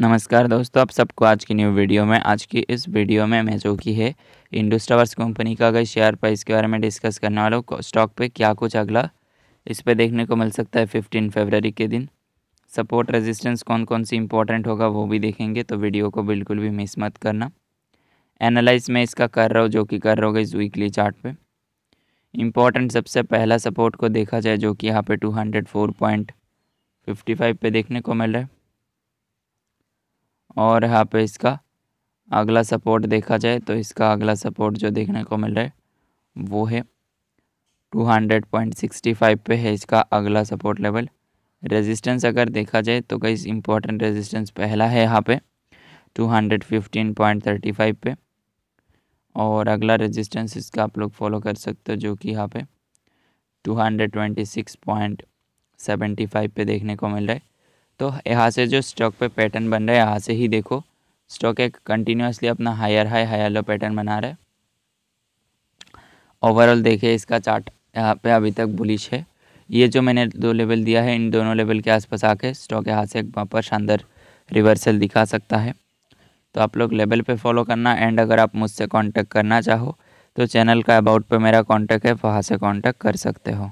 नमस्कार दोस्तों आप सबको आज की न्यू वीडियो में आज की इस वीडियो में मैं जो कि है इंडोस्टावर्स कंपनी का अगर शेयर प्राइस के बारे में डिस्कस करने वाला हूँ स्टॉक पे क्या कुछ अगला इस पे देखने को मिल सकता है फिफ्टीन फरवरी के दिन सपोर्ट रेजिस्टेंस कौन कौन सी इंपॉर्टेंट होगा वो भी देखेंगे तो वीडियो को बिल्कुल भी मिस मत करना एनालाइज मैं इसका कर रहा हूँ जो कि कर रहा होगा इस वीकली चार्ट पे इम्पॉर्टेंट सबसे पहला सपोर्ट को देखा जाए जो कि यहाँ पर two hundred four point fifty five पे देखने को मिल रहा है और यहाँ पे इसका अगला सपोर्ट देखा जाए तो इसका अगला सपोर्ट जो देखने को मिल रहा है वो है two hundred point sixty five पर है इसका अगला सपोर्ट लेवल रेजिस्टेंस अगर देखा जाए तो कई इंपॉर्टेंट रेजिस्टेंस पहला है यहाँ पे फाइव पे और अगला रेजिस्टेंस इसका आप लोग फॉलो कर सकते हो जो कि यहाँ पे फाइव पे देखने को मिल रहा है तो यहाँ से जो स्टॉक पे पैटर्न बन रहा है यहाँ से ही देखो स्टॉक एक कंटिन्यूसली अपना higher high higher low pattern बना रहा है ओवरऑल देखिए इसका चार्ट यहाँ पे अभी तक बुलिश है ये जो मैंने दो लेवल दिया है इन दोनों लेवल के आसपास आके स्टॉक यहाँ से वहाँ पर शानदार रिवर्सल दिखा सकता है तो आप लोग लेवल पे फॉलो करना एंड अगर आप मुझसे कॉन्टेक्ट करना चाहो तो चैनल का अबाउट पर मेरा कॉन्टेक्ट है वहाँ से कॉन्टेक्ट कर सकते हो